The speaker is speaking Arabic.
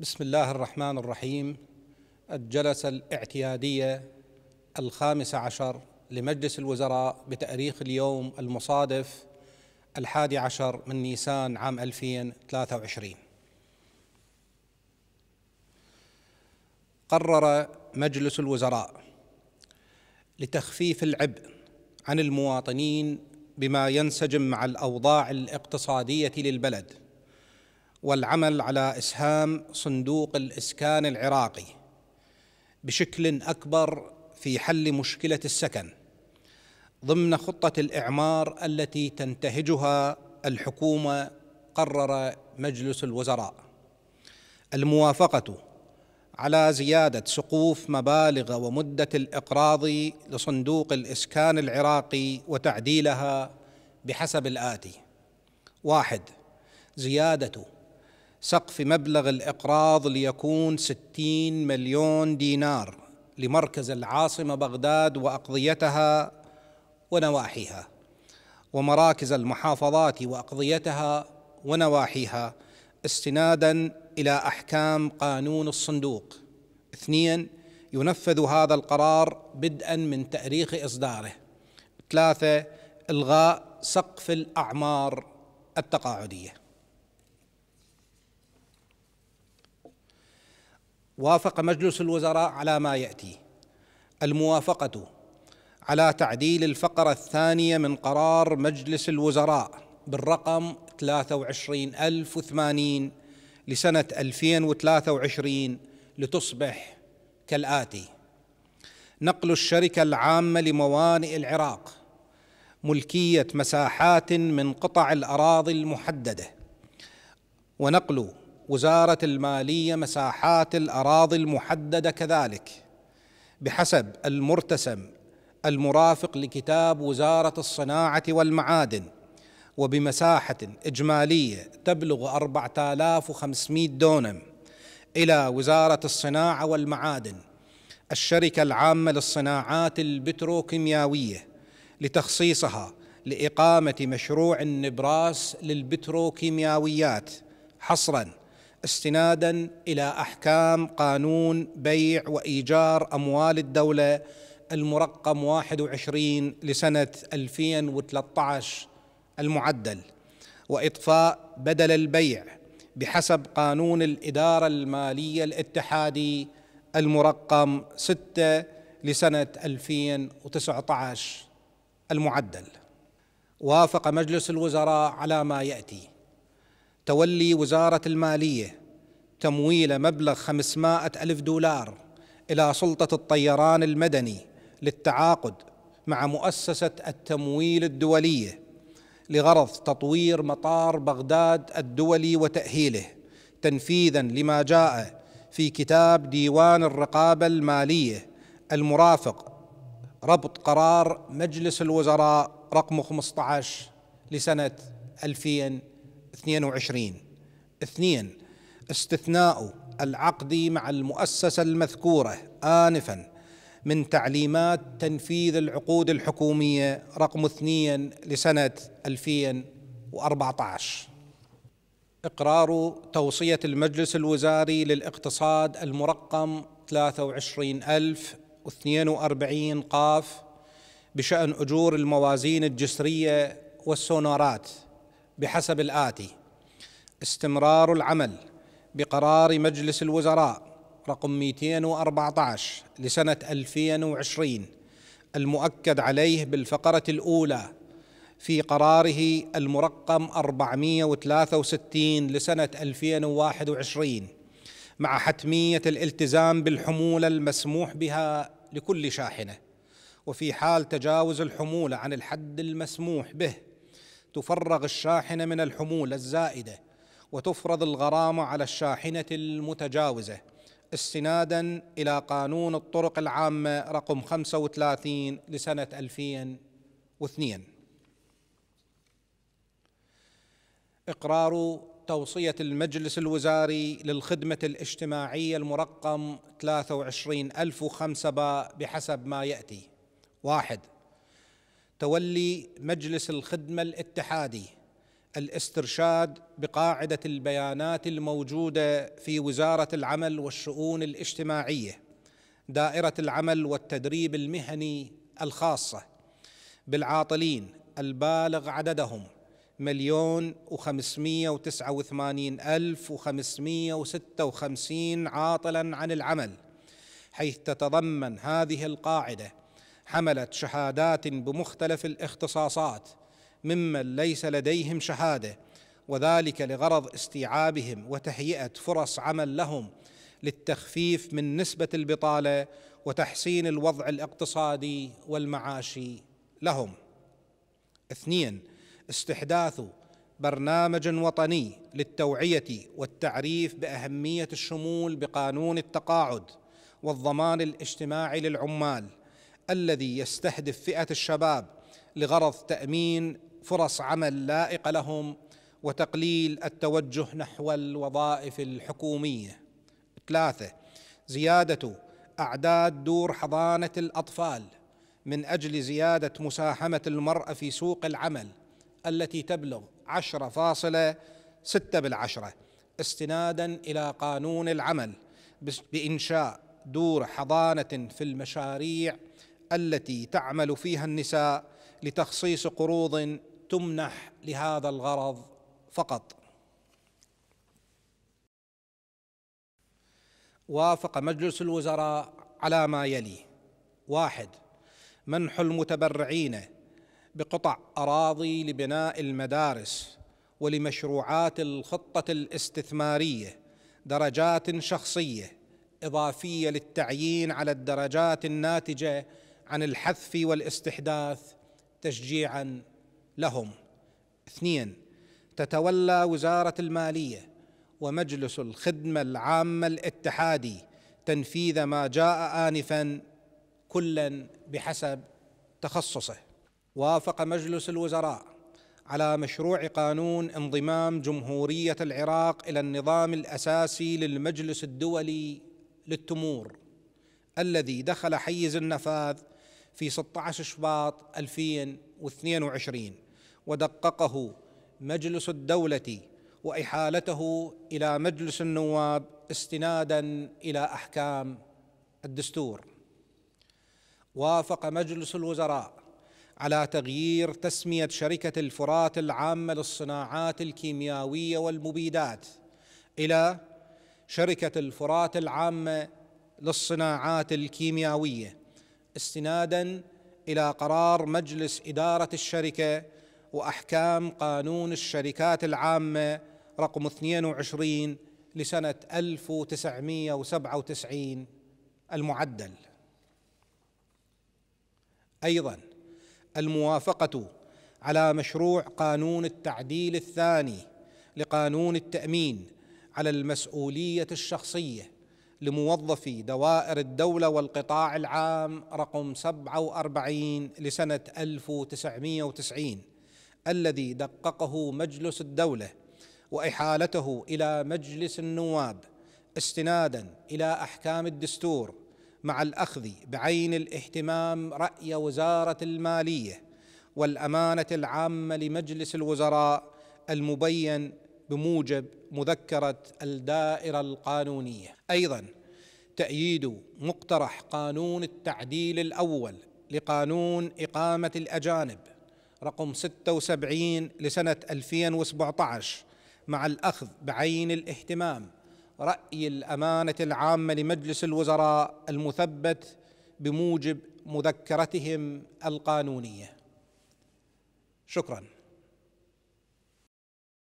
بسم الله الرحمن الرحيم الجلسة الاعتيادية الخامسة عشر لمجلس الوزراء بتاريخ اليوم المصادف الحادي عشر من نيسان عام 2023 قرر مجلس الوزراء لتخفيف العبء عن المواطنين بما ينسجم مع الأوضاع الاقتصادية للبلد والعمل على اسهام صندوق الاسكان العراقي بشكل اكبر في حل مشكله السكن ضمن خطه الاعمار التي تنتهجها الحكومه قرر مجلس الوزراء الموافقه على زياده سقوف مبالغ ومده الاقراض لصندوق الاسكان العراقي وتعديلها بحسب الاتي واحد زياده سقف مبلغ الإقراض ليكون ستين مليون دينار لمركز العاصمة بغداد وأقضيتها ونواحيها ومراكز المحافظات وأقضيتها ونواحيها استنادا إلى أحكام قانون الصندوق اثنين ينفذ هذا القرار بدءا من تاريخ إصداره ثلاثة إلغاء سقف الأعمار التقاعدية وافق مجلس الوزراء على ما ياتي الموافقه على تعديل الفقره الثانيه من قرار مجلس الوزراء بالرقم 23080 لسنه 2023 لتصبح كالاتي نقل الشركه العامه لموانئ العراق ملكيه مساحات من قطع الاراضي المحدده ونقل وزارة المالية مساحات الأراضي المحددة كذلك بحسب المرتسم المرافق لكتاب وزارة الصناعة والمعادن وبمساحة إجمالية تبلغ 4500 دونم إلى وزارة الصناعة والمعادن الشركة العامة للصناعات البتروكيماوية لتخصيصها لإقامة مشروع النبراس للبتروكيماويات حصراً استنادا الى احكام قانون بيع وايجار اموال الدوله المرقم 21 لسنه 2013 المعدل واطفاء بدل البيع بحسب قانون الاداره الماليه الاتحادي المرقم 6 لسنه 2019 المعدل وافق مجلس الوزراء على ما ياتي تولي وزارة المالية تمويل مبلغ 500 ألف دولار إلى سلطة الطيران المدني للتعاقد مع مؤسسة التمويل الدولية لغرض تطوير مطار بغداد الدولي وتأهيله تنفيذا لما جاء في كتاب ديوان الرقابة المالية المرافق ربط قرار مجلس الوزراء رقم 15 لسنة 2000 22 2 استثناء العقد مع المؤسسة المذكورة آنفا من تعليمات تنفيذ العقود الحكومية رقم 2 لسنة 2014 إقرار توصية المجلس الوزاري للاقتصاد المرقم 23042 قاف بشأن أجور الموازين الجسرية والسونارات بحسب الآتي استمرار العمل بقرار مجلس الوزراء رقم 214 لسنة 2020 المؤكد عليه بالفقرة الأولى في قراره المرقم 463 لسنة 2021 مع حتمية الالتزام بالحمولة المسموح بها لكل شاحنة وفي حال تجاوز الحمولة عن الحد المسموح به تفرغ الشاحنة من الحمولة الزائدة وتفرض الغرامة على الشاحنة المتجاوزة استنادا إلى قانون الطرق العامة رقم 35 لسنة 2002 إقرار توصية المجلس الوزاري للخدمة الاجتماعية المرقم 23005 بحسب ما يأتي واحد تولي مجلس الخدمه الاتحادي الاسترشاد بقاعده البيانات الموجوده في وزاره العمل والشؤون الاجتماعيه دائره العمل والتدريب المهني الخاصه بالعاطلين البالغ عددهم مليون وخمسمية وتسعة وثمانين ألف وخمسمية وستة وخمسين عاطلا عن العمل حيث تتضمن هذه القاعدة حملت شهادات بمختلف الاختصاصات ممن ليس لديهم شهاده وذلك لغرض استيعابهم وتهيئه فرص عمل لهم للتخفيف من نسبه البطاله وتحسين الوضع الاقتصادي والمعاشي لهم اثنين استحداث برنامج وطني للتوعيه والتعريف باهميه الشمول بقانون التقاعد والضمان الاجتماعي للعمال الذي يستهدف فئه الشباب لغرض تامين فرص عمل لائقه لهم وتقليل التوجه نحو الوظائف الحكوميه ثلاثه زياده اعداد دور حضانه الاطفال من اجل زياده مساهمه المراه في سوق العمل التي تبلغ عشرة فاصلة ستة بالعشرة استنادا إلى قانون العمل بإنشاء دور حضانة في المشاريع التي تعمل فيها النساء لتخصيص قروض تمنح لهذا الغرض فقط وافق مجلس الوزراء على ما يلي واحد منح المتبرعين بقطع اراضي لبناء المدارس ولمشروعات الخطه الاستثماريه درجات شخصيه اضافيه للتعيين على الدرجات الناتجه عن الحذف والاستحداث تشجيعا لهم اثنين تتولى وزاره الماليه ومجلس الخدمه العامه الاتحادي تنفيذ ما جاء انفا كلا بحسب تخصصه وافق مجلس الوزراء على مشروع قانون انضمام جمهوريه العراق الى النظام الاساسي للمجلس الدولي للتمور الذي دخل حيز النفاذ في 16 شباط 2022 ودققه مجلس الدولة وإحالته إلى مجلس النواب استنادا إلى أحكام الدستور وافق مجلس الوزراء على تغيير تسمية شركة الفرات العامة للصناعات الكيميائية والمبيدات إلى شركة الفرات العامة للصناعات الكيميائية استنادا الى قرار مجلس اداره الشركه واحكام قانون الشركات العامه رقم 22 لسنه 1997 المعدل ايضا الموافقه على مشروع قانون التعديل الثاني لقانون التامين على المسؤوليه الشخصيه لموظفي دوائر الدولة والقطاع العام رقم 47 لسنة 1990 الذي دققه مجلس الدولة وإحالته إلى مجلس النواب استنادا إلى أحكام الدستور مع الأخذ بعين الاهتمام رأي وزارة المالية والأمانة العامة لمجلس الوزراء المبين بموجب مذكره الدائره القانونيه ايضا تأييد مقترح قانون التعديل الأول لقانون إقامة الأجانب رقم 76 لسنة 2017 مع الأخذ بعين الاهتمام رأي الأمانة العامة لمجلس الوزراء المثبت بموجب مذكرتهم القانونية شكراً